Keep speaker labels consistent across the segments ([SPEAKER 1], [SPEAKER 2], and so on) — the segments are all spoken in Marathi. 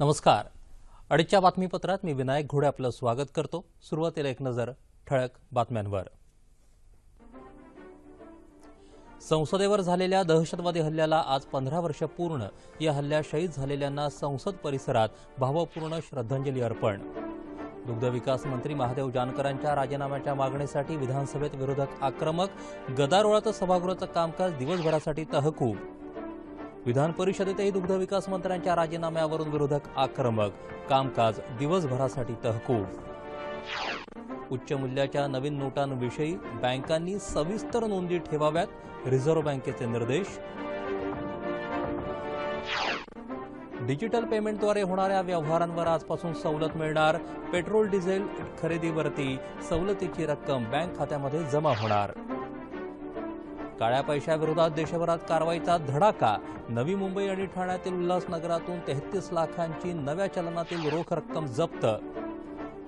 [SPEAKER 1] नमस्कार अडीच्या बातमीपत्रात मी विनायक घोडे आपलं स्वागत करतो सुरुवातीला एक नजर ठळक बातम्यांवर संसदेवर झालेल्या दहशतवादी हल्ल्याला आज पंधरा वर्ष पूर्ण या हल्ल्यात शहीद झालेल्यांना संसद परिसरात भावपूर्ण श्रद्धांजली अर्पण दुग्धविकास मंत्री महादेव जानकरांच्या राजीनाम्याच्या मागणीसाठी विधानसभेत विरोधक आक्रमक गदारोळाचं सभागृहाचं कामकाज दिवसभरासाठी तहकूब विधान परिषदेतही दुग्धविकास मंत्र्यांच्या राजीनाम्यावरून विरोधक आक्रमक कामकाज दिवसभरासाठी तहकूब उच्च मूल्याच्या नवीन नोटांविषयी बँकांनी सविस्तर नोंदी ठेवाव्यात रिझर्व्ह बँकेचे निर्देश डिजिटल पेमेंटद्वारे होणाऱ्या व्यवहारांवर आजपासून सवलत मिळणार पेट्रोल डिझेल खरेदीवरती सवलतीची रक्कम बँक खात्यामध्ये जमा होणार काळ्या पैशाविरोधात देशभरात कारवाईचा धडाका नवी मुंबई आणि ठाण्यातील उल्हासनगरातून तेहतीस लाखांची नव्या चलनातील रोख रक्कम जप्त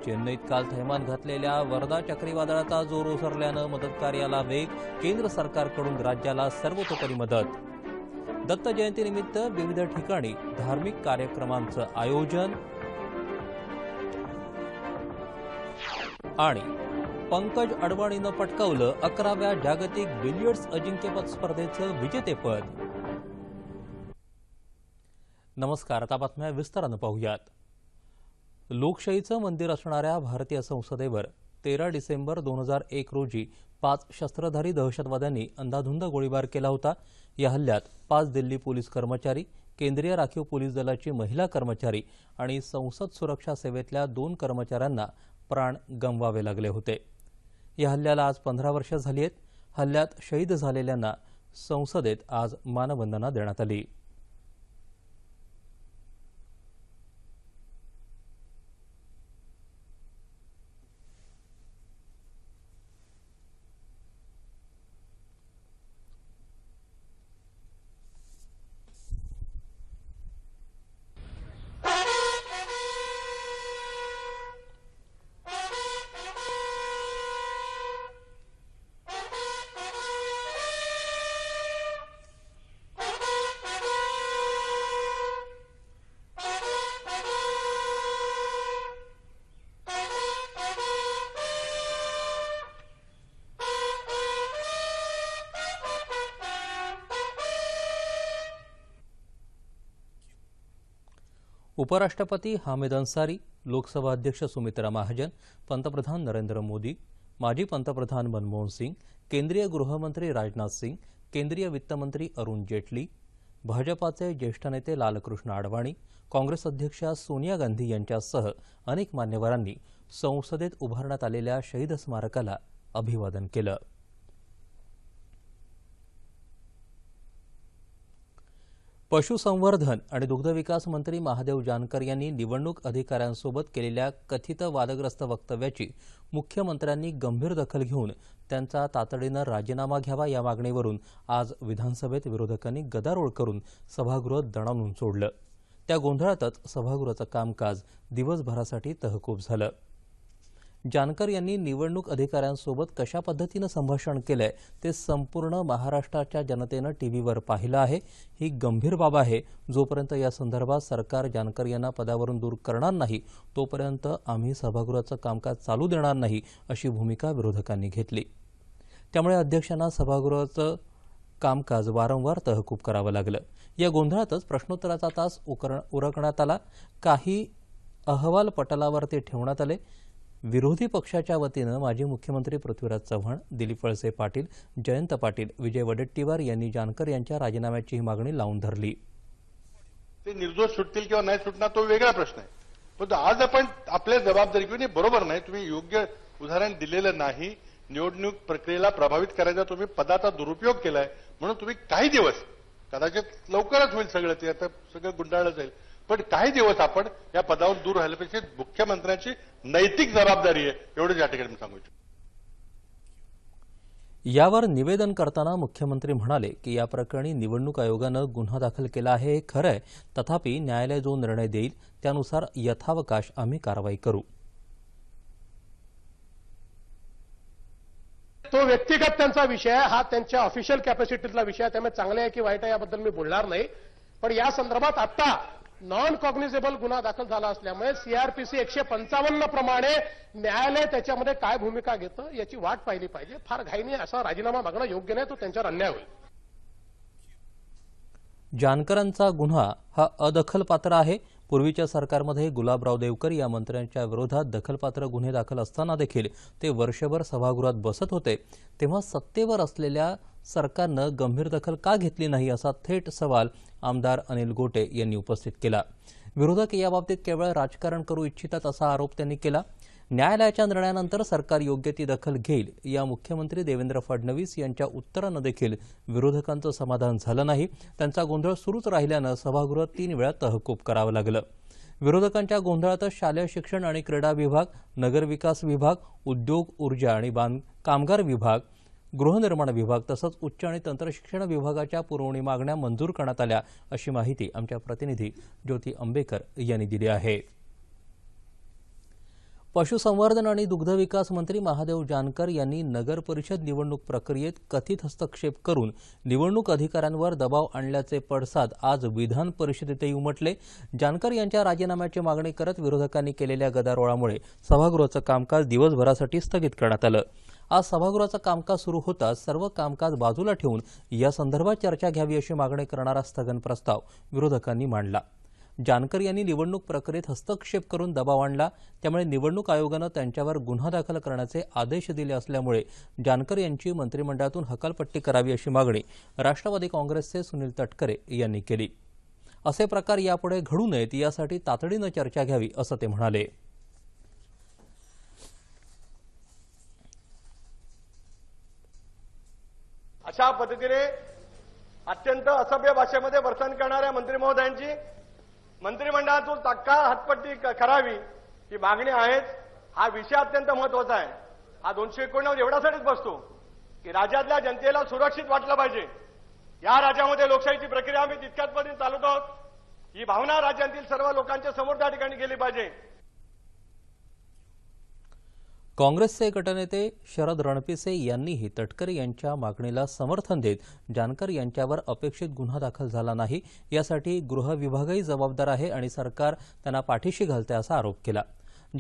[SPEAKER 1] चेन्नईत काल थैमान घातलेल्या वर्धा चक्रीवादळाचा जोर ओसरल्यानं मदतकार्याला वेग केंद्र सरकारकडून राज्याला सर्वतोपरी मदत दत्त जयंतीनिमित्त विविध ठिकाणी धार्मिक कार्यक्रमांचं आयोजन आणि पंकज अडवाणीनं पटकावलं अकराव्या जागतिक बिलियर्ड्स अजिंक्यपद स्पर्धेचं विजेतेपद नमस्कार आता बातम्या विस्तारानं पाहूयात लोकशाहीचं मंदिर असणाऱ्या भारतीय संसदेवर तेरा डिसेंबर दोन हजार एक रोजी पाच शस्त्रधारी दहशतवाद्यांनी अंधाधुंद गोळीबार केला होता या हल्ल्यात पाच दिल्ली पोलीस कर्मचारी केंद्रीय राखीव पोलीस दलाची महिला कर्मचारी आणि संसद सुरक्षा सेवेतल्या दोन कर्मचाऱ्यांना प्राण गमवावे लागले होते या हल्ल्याला आज पंधरा वर्ष झाली आहेत हल्ल्यात शहीद झालेल्यांना संसदेत आज मानवंदना देण्यात आली उपराष्ट्रपती हामिद अन्सारी लोकसभा अध्यक्ष सुमित्रा महाजन पंतप्रधान नरेंद्र मोदी माजी पंतप्रधान मनमोहन सिंग केंद्रीय गृहमंत्री राजनाथ सिंग केंद्रीय वित्तमंत्री अरुण जेटली भाजपाचे ज्येष्ठ नेते लालकृष्ण आडवाणी काँग्रेस अध्यक्षा सोनिया गांधी यांच्यासह अनेक मान्यवरांनी संसदेत उभारण्यात आलेल्या शहीद स्मारकाला अभिवादन केलं पशुसंवर्धन आणि दुग्धविकास मंत्री महादेव जानकर यांनी निवडणूक अधिकाऱ्यांसोबत केलेल्या कथित वादग्रस्त वक्तव्याची मुख्यमंत्र्यांनी गंभीर दखल घेऊन त्यांचा तातडीनं राजीनामा घ्यावा या मागणीवरून आज विधानसभेत विरोधकांनी गदारोळ करून सभागृह दणाणून सोडलं त्या गोंधळातच सभागृहाचं कामकाज दिवसभरासाठी तहकूब झालं जानकर यांनी निवडणूक अधिकाऱ्यांसोबत कशा पद्धतीनं संभाषण केलंय ते संपूर्ण महाराष्ट्राच्या जनतेनं टीव्हीवर पाहिलं आहे ही गंभीर बाब आहे जोपर्यंत या संदर्भात सरकार जानकर यांना पदावरून दूर करणार नाही तोपर्यंत आम्ही सभागृहाचं कामकाज चालू देणार नाही अशी भूमिका विरोधकांनी घेतली त्यामुळे अध्यक्षांना सभागृहाचं कामकाज वारंवार तहकूब करावं लागलं या गोंधळातच प्रश्नोत्तराचा तास उकर उरकण्यात आला काही अहवाल पटलावर ते ठेवण्यात आले विरोधी पक्षाच्या वतीनं माजी मुख्यमंत्री पृथ्वीराज चव्हाण दिलीप वळसे पाटील जयंत पाटील विजय वडेट्टीवार यांनी जानकर यांच्या राजीनाम्याची ही मागणी लावून धरली ते निर्दोष सुटतील किंवा नाही सुटणार तो वेगळा प्रश्न आहे पण आज आपण आपल्या जबाबदारी किंवा बरोबर नाही तुम्ही योग्य उदाहरण दिलेलं नाही निवडणूक प्रक्रियेला प्रभावित करायचा तुम्ही पदाचा दुरुपयोग केलाय म्हणून तुम्ही काही दिवस कदाचित लवकरच होईल सगळं ते आता सगळं गुंडाळलं जाईल पण काही दिवस आपण या पदावर दूर राहिल्यापेक्षा पाहिजे मुख्यमंत्र्यांची नैतिक जबाबदारी आहे एवढंच या ठिकाणी सांगू इच्छितो यावर निवेदन करताना मुख्यमंत्री म्हणाले की या प्रकरणी निवडणूक आयोगानं गुन्हा दाखल केला आहे हे खरं आहे तथापि न्यायालय जो निर्णय देईल त्यानुसार यथावकाश आम्ही कारवाई करू तो व्यक्तिगत त्यांचा विषय आहे हा त्यांच्या ऑफिशियल कॅपॅसिटीतला विषय आहे त्यामुळे चांगले आहे की वाईट आहे याबद्दल मी बोलणार नाही पण या संदर्भात आता नॉन कॉग्निझेबल गुन्हा दाखल झाला असल्यामुळे सीआरपीसी एकशे पंचावन्न प्रमाणे न्यायालय त्याच्यामध्ये काय भूमिका घेतं याची वाट पाहिली पाहिजे फार घाईने असा राजीनामा मागणं योग्य नाही तो त्यांच्यावर अन्याय होईल जानकरांचा गुन्हा हा अदखलपात्र आहे पूर्वीच्या सरकारमध्ये गुलाबराव देवकर या मंत्र्यांच्या विरोधात दखलपात्र गुन्हे दाखल असताना देखील ते वर्षभर सभागृहात बसत होते तेव्हा सत्तेवर असलेल्या सरकारनं गंभीर दखल का घेतली नाही असा थेट सवाल आमदार अनिल गोटे यांनी उपस्थित केला विरोधक याबाबतीत केवळ राजकारण करू इच्छितात असा आरोप त्यांनी केला न्यायालयाच्या निर्णयानंतर सरकार योग्य ती दखल घेईल या मुख्यमंत्री देवेंद्र फडणवीस यांच्या उत्तरानं देखील विरोधकांचं समाधान झालं नाही त्यांचा गोंधळ सुरूच राहिल्यानं सभागृहात तीन वेळा तहकूब करावं लागलं विरोधकांच्या गोंधळातच शालेय शिक्षण आणि क्रीडा विभाग नगरविकास विभाग उद्योग ऊर्जा आणि बांध कामगार विभाग गृहनिर्माण विभाग तसंच उच्च आणि तंत्रशिक्षण विभागाच्या पुरवणी मागण्या मंजूर करण्यात आल्या अशी माहिती आमच्या प्रतिनिधी ज्योती आंबेकर यांनी दिली आहे पशुसंवर्धन आणि दुग्धविकास मंत्री महादेव जानकर यांनी नगरपरिषद निवडणूक प्रक्रियेत कथित हस्तक्षेप करून निवडणूक अधिकाऱ्यांवर दबाव आणल्याचे पडसाद आज विधान परिषदेतही उमटले जानकर यांच्या राजीनाम्याची मागणी करत विरोधकांनी केलेल्या गदारोळामुळे सभागृहाचं कामकाज दिवसभरासाठी स्थगित करण्यात आलं आज सभागृहाचं कामकाज सुरू होताच सर्व कामकाज बाजूला ठेवून या संदर्भात चर्चा घ्यावी अशी मागणी करणारा स्थगन प्रस्ताव विरोधकांनी मांडला जानकर यांनी निवडणूक प्रक्रियेत हस्तक्षेप करून दबाव आणला त्यामुळे निवडणूक आयोगानं त्यांच्यावर गुन्हा दाखल करण्याचे आदेश दिले असल्यामुळे जानकर यांची मंत्रिमंडळातून हकालपट्टी करावी अशी मागणी राष्ट्रवादी काँग्रेसचे सुनील तटकरे यांनी केली असे प्रकार यापुढे घडू नयेत यासाठी तातडीनं चर्चा घ्यावी असं ते म्हणाले अशा पद्धतीने अत्यंत असभ्य भाषेमध्ये वर्तन करणाऱ्या मंत्री महोदयांची मंत्रिमंडळातून तात्काळ हातपट्टी करावी ही मागणी आहेच हा विषय अत्यंत महत्वाचा आहे हा दोनशे एकोणनव्वद एवढ्यासाठीच बसतो की राज्यातल्या जनतेला सुरक्षित वाटलं पाहिजे या राज्यामध्ये लोकशाहीची प्रक्रिया आम्ही तितक्याच पर्यंत चालवत आहोत ही भावना राज्यातील सर्व लोकांच्या समोर त्या ठिकाणी गेली पाहिजे काँग्रेसचे गटनेते शरद रणपिसे यांनीही तटकरे यांच्या मागणीला समर्थन देत जानकर यांच्यावर अपेक्षित गुन्हा दाखल झाला नाही यासाठी गृह विभागही जबाबदार आहे आणि सरकार त्यांना पाठीशी घालते असा आरोप केला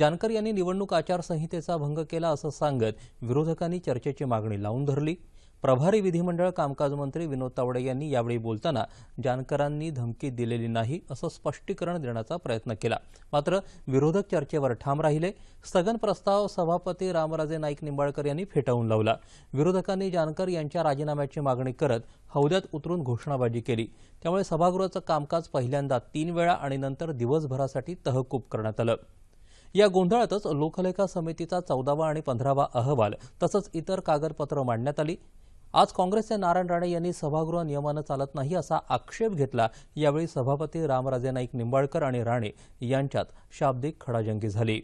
[SPEAKER 1] जानकर यांनी निवडणूक आचारसंहितेचा भंग केला असं सांगत विरोधकांनी चर्चेची मागणी लावून धरली प्रभारी विधिमंडळ कामकाज मंत्री विनोद तावडे यांनी यावेळी बोलताना जानकरांनी धमकी दिलेली नाही असं स्पष्टीकरण देण्याचा प्रयत्न केला मात्र विरोधक चर्चेवर ठाम राहिले स्थगन प्रस्ताव सभापती रामराजे नाईक निंबाळकर यांनी फेटाळून लावला विरोधकांनी जानकर यांच्या राजीनाम्याची मागणी करत हौद्यात उतरून घोषणाबाजी केली त्यामुळे सभागृहाचं कामकाज पहिल्यांदा तीन वेळा आणि नंतर दिवसभरासाठी तहकूब करण्यात आलं या गोंधळातच लोकलेखा समितीचा चौदावा आणि पंधरावा अहवाल तसंच इतर कागदपत्रं मांडण्यात आली आज काँग्रेसचे नारायण राणे यांनी सभागृह नियमानं चालत नाही असा आक्षेप घेतला यावेळी सभापती रामराजे नाईक निंबाळकर आणि राणे यांच्यात शाब्दिक खडाजंगी झाली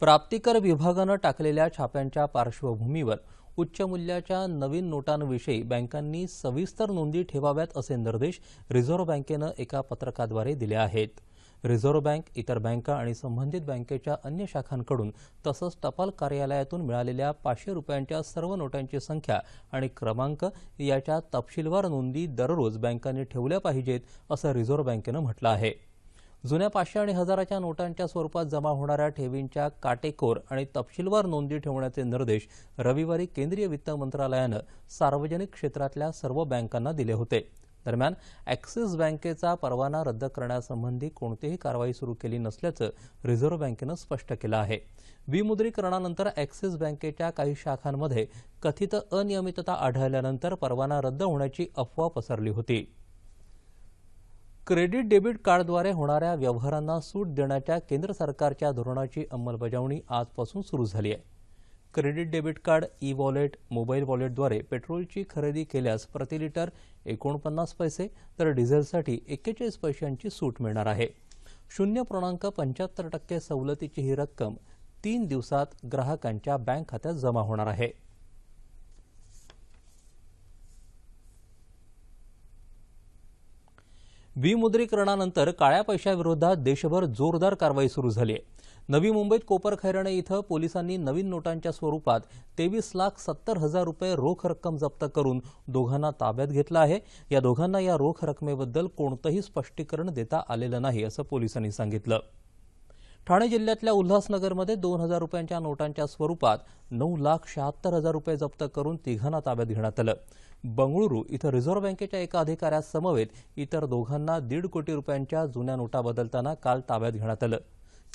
[SPEAKER 1] प्राप्तिकर विभागानं टाकलेल्या छाप्यांच्या पार्श्वभूमीवर उच्च मूल्याच्या नवीन नोटांविषयी बँकांनी सविस्तर नोंदी ठेवाव्यात असे निर्देश रिझर्व्ह बँकेनं एका पत्रकाद्वारे दिले आहेत रिझर्व्ह बँक इतर बँका आणि संबंधित बँकेच्या अन्य शाखांकडून तसंच टपाल कार्यालयातून मिळालेल्या पाचशे रुपयांच्या सर्व नोटांची संख्या आणि क्रमांक याच्या तपशीलवार नोंदी दररोज बँकांनी ठेवल्या पाहिजेत असं रिझर्व्ह बँकेनं म्हटलं आहे जुन्या पाचशे आणि हजाराच्या नोटांच्या स्वरूपात जमा होणाऱ्या ठेवींच्या काटेकोर आणि तपशीलवार नोंदी ठेवण्याचे निर्देश रविवारी केंद्रीय वित्त मंत्रालयानं सार्वजनिक क्षेत्रातल्या सर्व बँकांना दिले होते दरम्यान ॲक्सिस बँकेचा परवाना रद्द करण्यासंबंधी कोणतीही कारवाई सुरू केली नसल्याचं रिझर्व्ह बँकेनं स्पष्ट केलं आहे विमुद्रीकरणानंतर ॲक्सिस बँकेच्या काही शाखांमध्ये कथित अनियमितता आढळल्यानंतर परवाना रद्द होण्याची अफवा पसरली होती क्रेडिट डेबिट कार्डद्वारे होणाऱ्या व्यवहारांना सूट देण्याच्या केंद्र सरकारच्या धोरणाची अंमलबजावणी आजपासून सुरू झाली आहे credit debit card e wallet mobile वॉलेटद्वारे पेट्रोलची खरेदी केल्यास प्रति लिटर एकोणपन्नास पैसे तर डिझेलसाठी एक्केचाळीस पैशांची सूट मिळणार आहे शून्य पूर्णांक पंच्याहत्तर टक्के सवलतीची ही रक्कम तीन दिवसात ग्राहकांच्या बँक खात्यात जमा होणार आहे विमुद्रीकरणानंतर काळ्या पैशाविरोधात देशभर जोरदार कारवाई सुरू झाली आहे नवी मुंबईत कोपर इथं पोलिसांनी नवीन नोटांच्या स्वरूपात तेवीस लाख सत्तर हजार रुपये रोख रक्कम जप्त करून दोघांना ताब्यात घेतलं आहे या दोघांना या रोख रकमेबद्दल कोणतंही स्पष्टीकरण देता आलेलं नाही असं पोलिसांनी सांगितलं ठाणे जिल्ह्यातल्या उल्हासनगरमध्ये दोन हजार रुपयांच्या नोटांच्या स्वरूपात नऊ लाख शहात्तर हजार रुपये जप्त करून तिघांना ताब्यात घेण्यात आलं बंगळुरू इथं रिझर्व्ह बँकेच्या एका अधिकाऱ्यासमवेत इतर दोघांना दीड कोटी रुपयांच्या जुन्या नोटा बदलताना काल ताब्यात घेण्यात आलं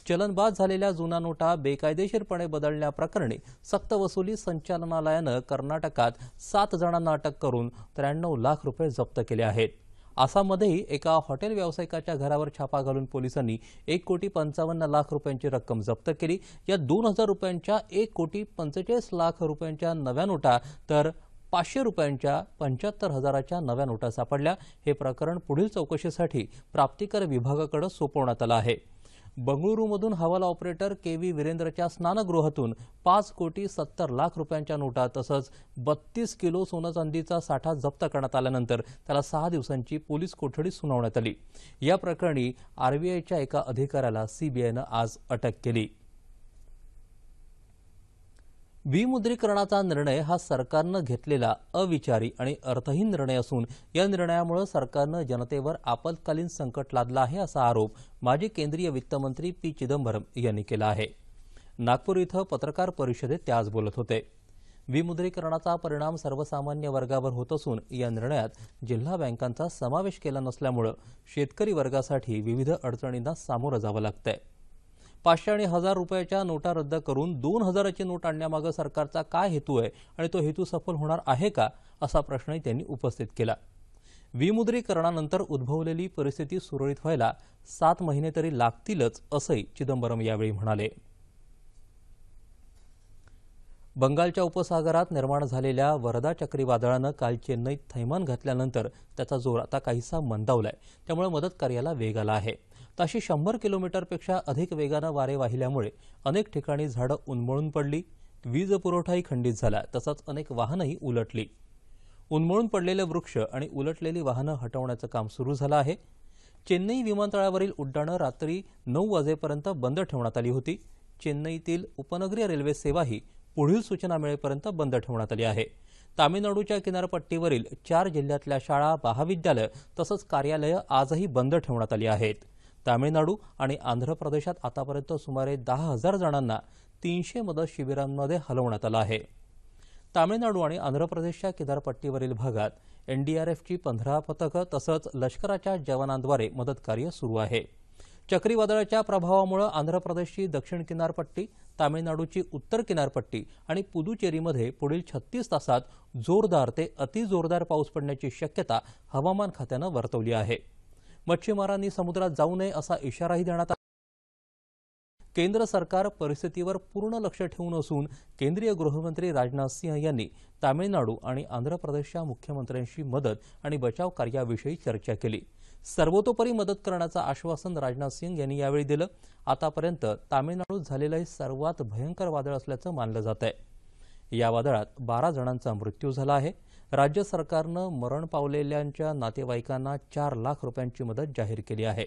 [SPEAKER 1] चलनबाद झालेल्या जुना नोटा बेकायदेशीरपणे बदलण्याप्रकरणी सक्तवसुली संचालनालयानं कर्नाटकात सात जणांना अटक करून त्र्याण्णव लाख रुपये जप्त केले आहेत आसाममध्येही एका हॉटेल व्यावसायिकाच्या घरावर छापा घालून पोलिसांनी एक कोटी पंचावन्न लाख रुपयांची रक्कम जप्त केली या दोन हजार रुपयांच्या एक कोटी पंचेचाळीस लाख रुपयांच्या नव्या नोटा तर पाचशे रुपयांच्या पंच्याहत्तर हजाराच्या नव्या नोटा सापडल्या हे प्रकरण पुढील चौकशीसाठी प्राप्तिकर विभागाकडे सोपवण्यात आलं आहे बंगळुरूमधून हवाला ऑपरेटर के व्ही वीरेंद्रच्या स्नानगृहातून पाच कोटी सत्तर लाख रुपयांच्या नोटा तसंच बत्तीस किलो सोनं चांदीचा साठा जप्त करण्यात आल्यानंतर त्याला सहा दिवसांची पोलीस कोठडी सुनावण्यात आली या प्रकरणी आरबीआयच्या एका अधिकाऱ्याला सीबीआयनं आज अटक केली विमुद्रीकरणाचा निर्णय हा सरकारनं घेतलेला अविचारी आणि अर्थहीन निर्णय असून या निर्णयामुळे सरकारनं जनतेवर आपत्कालीन संकट लादलं आहे असा आरोप माजी केंद्रीय वित्तमंत्री पी चिदंबरम यांनी केला आहे नागपूर इथं पत्रकार परिषदेत ते आज बोलत होते विमुद्रीकरणाचा परिणाम सर्वसामान्य वर्गावर होत असून या निर्णयात जिल्हा बँकांचा समावेश केला नसल्यामुळे शेतकरी वर्गासाठी विविध अडचणींना सामोरं जावं लागतं पाचशे आणि हजार रुपयाच्या नोटा रद्द करून दोन हजाराची नोट आणण्यामागं सरकारचा काय हेतू आहे आणि तो हेतू सफल होणार आहे का असा प्रश्नही त्यांनी उपस्थित केला विमुद्रीकरणानंतर उद्भवलेली परिस्थिती सुरळीत व्हायला सात महिने तरी लागतीलच असंही चिदंबरम यावेळी म्हणाले बंगालच्या उपसागरात निर्माण झालेल्या वरदा चक्रीवादळानं काल चेन्नईत थैमान घातल्यानंतर त्याचा जोर आता काहीसा मंदावला आहे त्यामुळे मदत कार्याला वेग आला आहे ताशी शंभर किलोमीटरपेक्षा अधिक वेगानं वारे वाहिल्यामुळे अनेक ठिकाणी झाडं उन्मळून पडली वीज पुरवठाही खंडित झाला तसंच अनेक वाहनंही उलटली उन्मळून पडलेले वृक्ष आणि उलटलेली वाहनं हटवण्याचं काम सुरू झालं आहे चेन्नई विमानतळावरील उड्डाणं रात्री नऊ वाजेपर्यंत बंद ठेवण्यात आली होती चेन्नईतील उपनगरीय रेल्वे सेवाही पुढील सूचना मिळेपर्यंत बंद ठेवण्यात आली आहे तामिळनाडूच्या किनारपट्टीवरील चार जिल्ह्यातल्या शाळा महाविद्यालय तसंच कार्यालयं आजही बंद ठेवण्यात आली आहेत तामिळनाडू आणि आंध्र प्रदेशात आतापर्यंत सुमारे दहा हजार जणांना तीनशे मदत शिबिरांमध्ये हलवण्यात आलं आहे तामिळनाडू आणि आंध्र प्रदेशच्या किनारपट्टीवरील भागात एनडीआरएफची पंधरा पथकं तसंच लष्कराच्या जवानांद्वारे मदतकार्य सुरू आहे चक्रीवादळाच्या प्रभावामुळे आंध्र प्रदेशची दक्षिण किनारपट्टी तामिळनाडूची उत्तर किनारपट्टी आणि पुदुचेरीमध्ये पुढील छत्तीस तासात जोरदार ते अतिजोरदार पाऊस पडण्याची शक्यता हवामान खात्यानं वर्तवली आहे मच्छीमारांनी समुद्रात जाऊ नये असा इशाराही देण्यात आला केंद्र सरकार परिस्थितीवर पूर्ण लक्ष ठेवून असून केंद्रीय गृहमंत्री राजनाथ सिंह यांनी तामिळनाडू आणि आंध्र प्रदेशच्या मुख्यमंत्र्यांशी मदत आणि बचाव कार्याविषयी चर्चा केली सर्वतोपरी मदत करण्याचं आश्वासन राजनाथ सिंग यांनी यावेळी दिलं आतापर्यंत तामिळनाडूत झालेलं हे सर्वात भयंकर वादळ असल्याचं मानलं जात आहे या वादळात बारा जणांचा मृत्यू झाला आहे राज्य सरकारनं मरण पावलेल्यांच्या नातेवाईकांना चार लाख रुपयांची मदत जाहीर केली आहे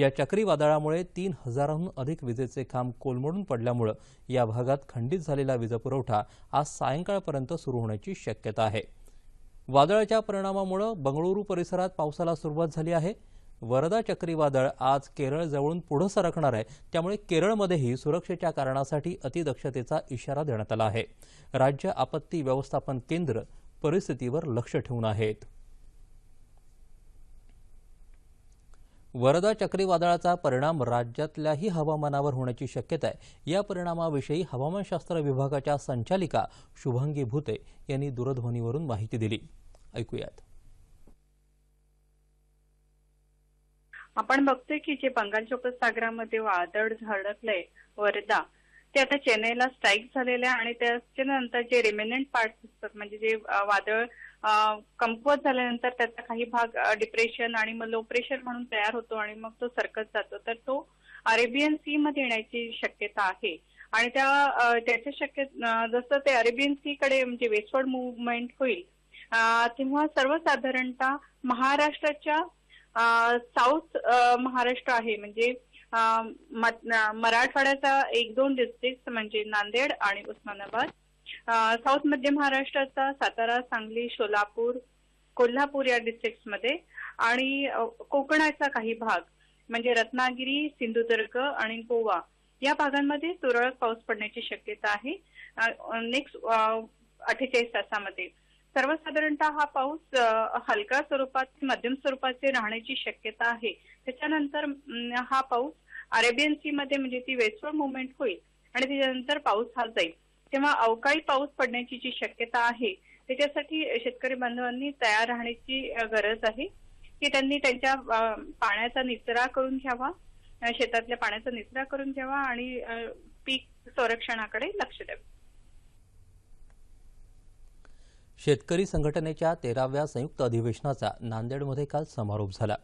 [SPEAKER 1] या चक्रीवादळामुळे तीन हजाराहून अधिक विजेचे खांब कोलमडून पडल्यामुळं या भागात खंडित झालेला वीजपुरवठा आज सायंकाळपर्यंत सुरू होण्याची शक्यता आहे वादळाच्या परिणामामुळं बंगळुरू परिसरात पावसाला सुरुवात झाली आहे वरदा चक्रीवादळ आज केरळ पुढं सरकणार आहे त्यामुळे केरळमध्येही सुरक्षेच्या कारणासाठी अतिदक्षतेचा इशारा देण्यात आला आहे राज्य आपत्ती व्यवस्थापन केंद्र परिस्थितीवर लक्ष ठेवून आहेत वरदा चक्रीवादळाचा परिणाम राज्यातल्याही हवामानावर होण्याची शक्यता आहे या परिणामाविषयी हवामानशास्त्र विभागाच्या संचालिका शुभांगी भुते यांनी दूरध्वनीवरून माहिती दिली ऐकूयात
[SPEAKER 2] आपण बघतोय की जे बंगालच्या उपसागरामध्ये वादळ झळकलंय वरदा ते आता चेन्नईला स्ट्राईक झालेलं आहे आणि त्याच्या नंतर जे रिमेनंट पार्ट असतात म्हणजे जे वादळ कमकुवत झाल्यानंतर त्याचा काही भाग डिप्रेशन आणि मग लो प्रेशर म्हणून तयार होतो आणि मग तो सरकत जातो तर तो अरेबियन सी मध्ये येण्याची शक्यता आहे आणि त्या त्याच्या शक्य जसं ते अरेबियन सी कडे म्हणजे वेस्टवर्ड मुवमेंट होईल तेव्हा सर्वसाधारणतः महाराष्ट्राच्या साऊथ महाराष्ट्र आहे म्हणजे मराठवाड्याचा एक दोन डिस्ट्रिक्ट म्हणजे नांदेड आणि उस्मानाबाद साऊथ मध्य महाराष्ट्राचा सातारा सांगली सोलापूर कोल्हापूर या मध्ये आणि कोकणाचा काही भाग म्हणजे रत्नागिरी सिंधुदुर्ग आणि गोवा या भागांमध्ये तुरळक पाऊस पडण्याची शक्यता आहे नेक्स्ट अठ्ठेचाळीस तासामध्ये सर्वसाधारणतः हा पाऊस हलका स्वरूपात मध्यम स्वरूपाचे राहण्याची शक्यता आहे त्याच्यानंतर हा पाऊस अरेबियन सी मध्ये म्हणजे ती वेस्टवर्ड मुवमेंट होईल आणि त्याच्यानंतर पाऊस हा जाईल तेव्हा अवकाळी पाऊस पडण्याची जी शक्यता आहे त्याच्यासाठी शेतकरी बांधवांनी तयार राहण्याची गरज आहे की त्यांनी त्यांच्या पाण्याचा निचरा करून घ्यावा शेतातल्या पाण्याचा निचरा करून घ्यावा आणि पीक संरक्षणाकडे लक्ष द्यावे
[SPEAKER 1] शेतकरी संघटनेच्या तेराव्या संयुक्त अधिवेशनाचा नांदेडमध्ये काल समारोप झाला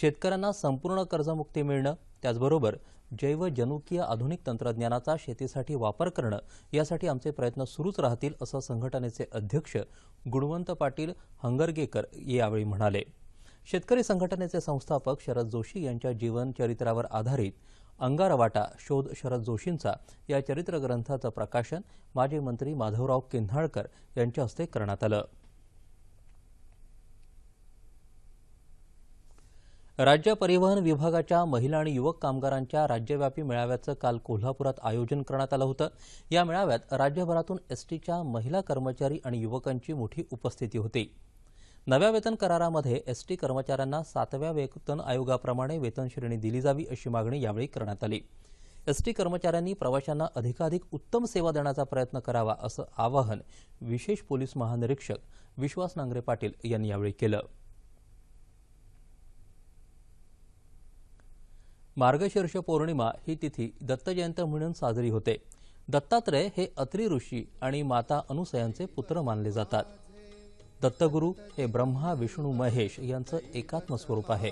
[SPEAKER 1] शेतकऱ्यांना संपूर्ण कर्जमुक्ती मिळणं त्याचबरोबर जैव जनुकीय आधुनिक तंत्रज्ञानाचा शेतीसाठी वापर करणं यासाठी आमचे प्रयत्न सुरूच राहतील असं संघटनेचे अध्यक्ष गुणवंत पाटील हंगरगेकर यावेळी म्हणाले शेतकरी संघटनेचे संस्थापक शरद जोशी यांच्या जीवनचरित्रावर आधारित अंगारवाटा शोध शरद जोशींचा या चरित्रग्रंथाचं प्रकाशन माजी मंत्री माधवराव किन्हाळकर यांच्या हस्ते करण्यात आलं राज्य परिवहन विभागाच्या महिला आणि युवक कामगारांच्या राज्यव्यापी मेळाव्याचं काल कोल्हापुरात आयोजन करण्यात आलं होतं या मेळाव्यात राज्यभरातून एसटीच्या महिला कर्मचारी आणि युवकांची मोठी उपस्थिती होती नव्या वेतन करारामध्ये एसटी कर्मचाऱ्यांना सातव्या वेतन आयोगाप्रमाणे वेतन श्रेणी दिली जावी अशी मागणी यावेळी करण्यात आली एसटी कर्मचाऱ्यांनी प्रवाशांना अधिकाधिक उत्तम सेवा देण्याचा प्रयत्न करावा असं आवाहन विशेष पोलीस महानिरीक्षक विश्वास नांगरे पाटील यांनी यावेळी केलं मार्गशीर्ष पौर्णिमा ही तिथी दत्तजयंत म्हणून साजरी होते दत्तात्रय हे अत्रि ऋषी आणि माता अनुसयांचे पुत्र मानले जातात दत्तगुरू हे ब्रह्मा विष्णू महेश यांचं एकात्म स्वरूप आहे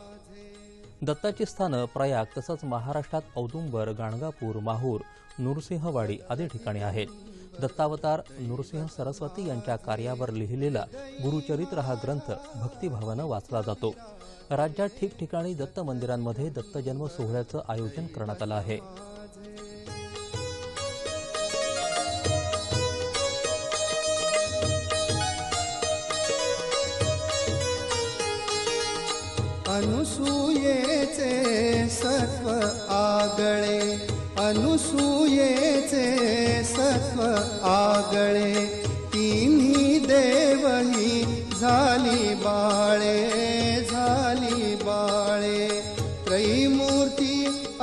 [SPEAKER 1] दत्ताची स्थानं प्रयाग तसंच महाराष्ट्रात औदुंबर गाणगापूर माहूर नृसिंहवाडी आदी ठिकाणी आहेत दत्तावतार नृसिंह सरस्वती यांच्या कार्यावर लिहिलेला गुरुचरित्र हा ग्रंथ भक्तिभावानं वाचला जातो राज्यात ठिकठिकाणी दत्त मंदिरांमध्ये दत्तजन्म सोहळ्याचं आयोजन करण्यात आलं आहे अनुसूयेचे सत्व आगळे अनुसूयेचे सत्व आगळे तिन्ही देवही झाली बाळे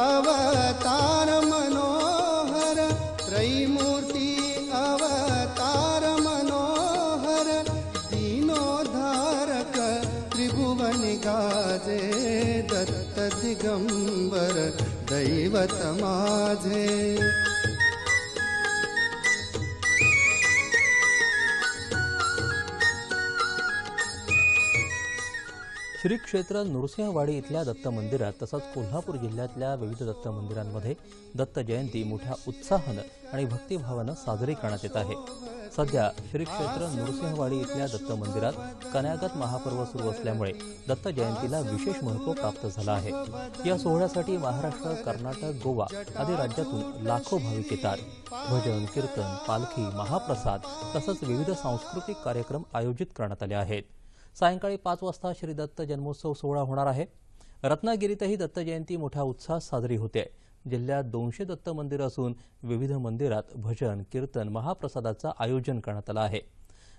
[SPEAKER 1] अवतार मनोहर त्रैमूर्ति अवतार मनोहर दीनो धारक गाजे दत्त दिगम्बर दैवतमाजे श्री क्षेत्र नृसिंहवाडी इथल्या दत्त मंदिरात तसंच कोल्हापूर जिल्ह्यातल्या विविध दत्त मंदिरांमध्ये दत्त जयंती मोठ्या उत्साहानं आणि भक्तिभावानं साजरी करण्यात येत आहे सध्या श्री क्षेत्र नृसिंहवाडी इथल्या दत्त मंदिरात कन्यागत महापर्व सुरू असल्यामुळे दत्त जयंतीला विशेष महत्त्व प्राप्त झालं आहे या सोहळ्यासाठी महाराष्ट्र कर्नाटक गोवा आदी राज्यातून लाखो भाविक येतात भजन कीर्तन पालखी महाप्रसाद तसंच विविध सांस्कृतिक कार्यक्रम आयोजित करण्यात आले आहेत सायंकाळी पाच वाजता श्री दत्त जन्मोत्सव सोहळा होणार आहे रत्नागिरीतही दत्त जयंती मोठ्या उत्साहात साजरी होते जिल्ह्यात दोनशे दत्त मंदिर असून विविध मंदिरात भजन कीर्तन महाप्रसादाचं आयोजन करण्यात आलं आहे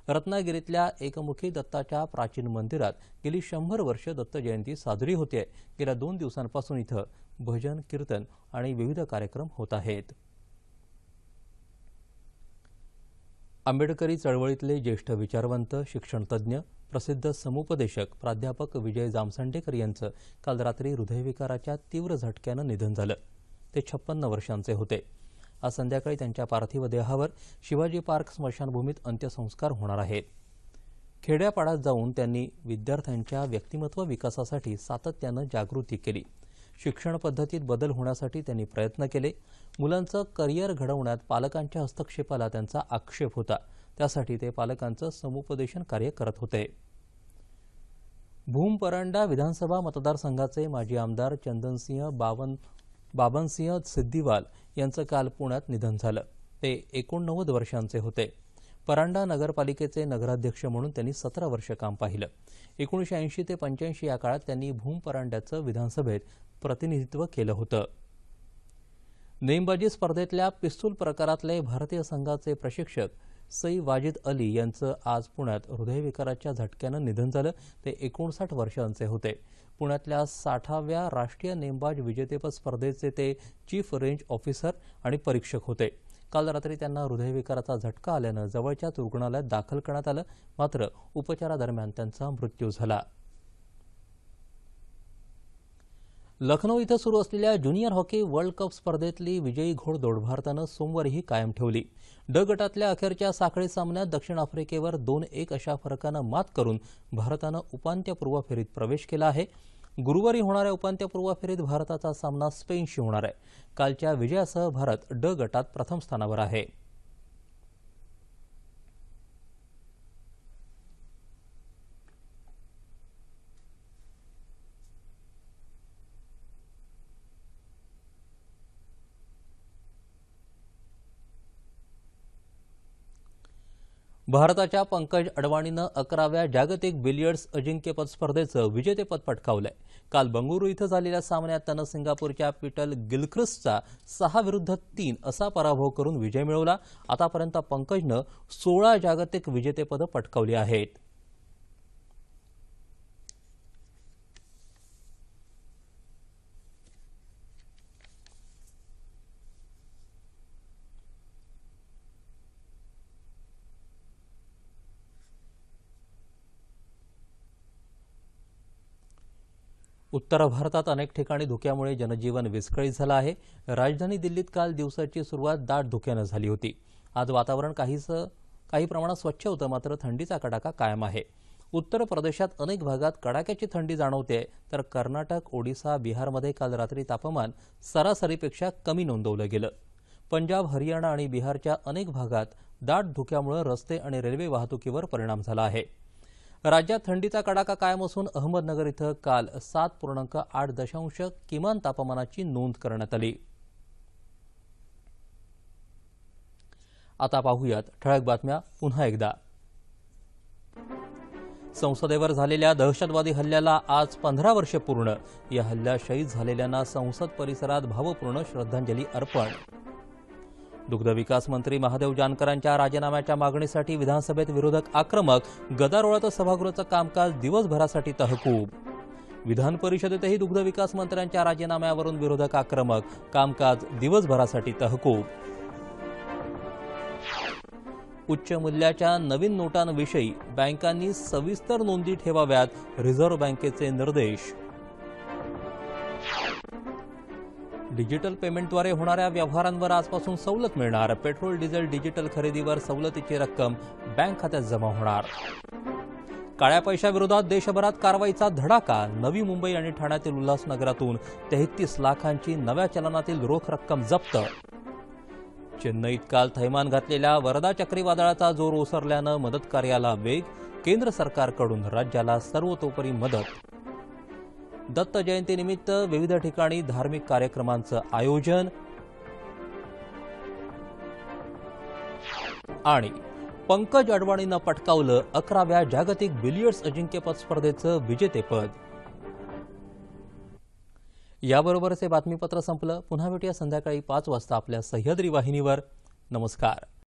[SPEAKER 1] रत्नागिरीतल्या एकमुखी दत्ताच्या प्राचीन मंदिरात गेली शंभर वर्ष दत्त जयंती साजरी होते गेल्या दोन दिवसांपासून इथं भजन कीर्तन आणि विविध कार्यक्रम होत आहेत आंबेडकरी चळवळीतले ज्येष्ठ विचारवंत शिक्षणतज्ञ प्रसिद्ध समुपदेशक प्राध्यापक विजय जामसंडेकर यांचं काल रात्री हृदयविकाराच्या तीव्र झटक्यानं निधन झालं ते छप्पन्न वर्षांचे होते आज संध्याकाळी त्यांच्या पार्थिव देहावर शिवाजी पार्क स्मशानभूमीत अंत्यसंस्कार होणार आहेत खेड्यापाड्यात जाऊन त्यांनी विद्यार्थ्यांच्या व्यक्तिमत्व विकासासाठी सातत्यानं जागृती केली शिक्षण पद्धतीत बदल होण्यासाठी त्यांनी प्रयत्न केले मुलांचं करिअर घडवण्यात पालकांच्या हस्तक्षेपाला त्यांचा आक्षेप होता त्यासाठी ते पालकांचं समुपदेशन कार्य करत होते भूम परांडा विधानसभा मतदारसंघाचे माजी आमदार चंदनसिंह बावन बाबनसिंह सिद्दीवाल यांचं काल पुण्यात निधन झालं ते एकोणनव्वद वर्षांचे होते परांडा नगरपालिकेचे नगराध्यक्ष म्हणून त्यांनी सतरा वर्ष काम पाहिलं एकोणीसशे ऐंशी ते पंच्याऐंशी या काळात त्यांनी भूम परांड्याचं विधानसभेत प्रतिनिधित्व केलं होतं नेमबाजी स्पर्धेतल्या पिस्तूल प्रकारातले भारतीय संघाचे प्रशिक्षक सई वाजिद अली यांचं आज पुण्यात हृदयविकाराच्या झटक्यानं निधन झालं ते एकोणसाठ वर्षांचे होते पुण्यातल्या साठाव्या राष्ट्रीय नेमबाज विजेतेपद स्पर्धेचे ते चीफ रेंज ऑफिसर आणि परीक्षक होते काल रात्री त्यांना हृदयविकाराचा झटका आल्यानं जवळच्याच रुग्णालयात दाखल करण्यात आलं मात्र उपचारादरम्यान त्यांचा मृत्यू झाला लखनौ इथं सुरू असलेल्या ज्युनियर हॉकी वर्ल्ड कप स्पर्धेतली विजयी घोडदौड भारतानं सोमवारीही कायम ठेवली ड गटातल्या अखेरच्या साखळी सामन्यात दक्षिण आफ्रिकेवर दोन एक अशा फरकानं मात करून भारतानं उपांत्यपूर्व फेरीत प्रवेश केला आहे गुरुवारी होणाऱ्या उपांत्यपूर्व फेरीत भारताचा सामना स्पेनशी होणार आहे कालच्या विजयासह भारत ड गटात प्रथम स्थानावर आहे भारताच्या पंकज अडवाणीनं अकराव्या जागतिक बिलियर्ड्स अजिंक्यपद स्पर्धेचं विजेतेपद पटकावलंय काल बंगळुरू इथं झालेल्या सामन्यात त्यानं सिंगापूरच्या पिटल गिलख्रिस्टचा सहा विरुद्ध तीन असा पराभव करून विजय मिळवला आतापर्यंत पंकजनं सोळा जागतिक विजेतेपदं पटकावली आहेत उत्तर भारतात अनेक ठिकाणी धुक्यामुळे जनजीवन विस्कळीत झालं आहे राजधानी दिल्लीत काल दिवसाची सुरुवात दाट धुक्यानं झाली होती आज वातावरण काहीसं काही प्रमाणात स्वच्छ होतं मात्र थंडीचा कडाका कायम आहे उत्तर प्रदेशात अनेक भागात कडाक्याची थंडी जाणवते तर कर्नाटक ओडिसा बिहारमध्ये काल रात्री तापमान सरासरीपेक्षा कमी नोंदवलं गेलं पंजाब हरियाणा आणि बिहारच्या अनेक भागात दाट धुक्यामुळे रस्ते आणि रेल्वे वाहतुकीवर परिणाम झाला आहे राज्यात थंडीचा कडाका कायम असून अहमदनगर इथं काल सात पूर्णांक आठ दशांश किमान तापमानाची नोंद करण्यात आली आता पाहूयात ठळक बातम्या पुन्हा एकदा संसदेवर झालेल्या दहशतवादी हल्ल्याला आज पंधरा वर्षे पूर्ण या हल्ल्यात शहीद झालेल्यांना संसद परिसरात भावपूर्ण श्रद्धांजली अर्पण दुग्धविकास मंत्री महादेव जानकरांच्या राजीनाम्याच्या मागणीसाठी विधानसभेत विरोधक आक्रमक गदारोळात सभागृहाचं कामकाज दिवसभरासाठी तहकूब विधान परिषदेतही दुग्धविकास मंत्र्यांच्या राजीनाम्यावरून विरोधक आक्रमक कामकाज दिवसभरासाठी तहकूब उच्च मूल्याच्या नवीन नोटांविषयी बँकांनी सविस्तर नोंदी ठेवाव्यात रिझर्व्ह बँकेचे निर्देश डिजिटल पेमेंटद्वारे होणाऱ्या व्यवहारांवर आजपासून सवलत मिळणार पेट्रोल डिझेल डिजिटल खरेदीवर सवलतीची रक्कम बँक खात्यात जमा होणार काळ्या पैशाविरोधात देशभरात कारवाईचा धडाका नवी मुंबई आणि ठाण्यातील उल्हासनगरातून तेहतीस लाखांची नव्या चलनातील रोख रक्कम जप्त चेन्नईत काल थैमान घातलेल्या वरदा चक्रीवादळाचा जोर ओसरल्यानं मदत कार्याला वेग केंद्र सरकारकडून राज्याला सर्वतोपरी मदत दत्त जयंतीनिमित्त विविध ठिकाणी धार्मिक कार्यक्रमांचं आयोजन आणि पंकज अडवाणीनं पटकावलं अकराव्या जागतिक बिलियर्ड्स अजिंक्यपद स्पर्धेचं विजेतेपद याबरोबरच हे बातमीपत्र संपलं पुन्हा भेटूया संध्याकाळी पाच वाजता आपल्या सह्याद्री वाहिनीवर नमस्कार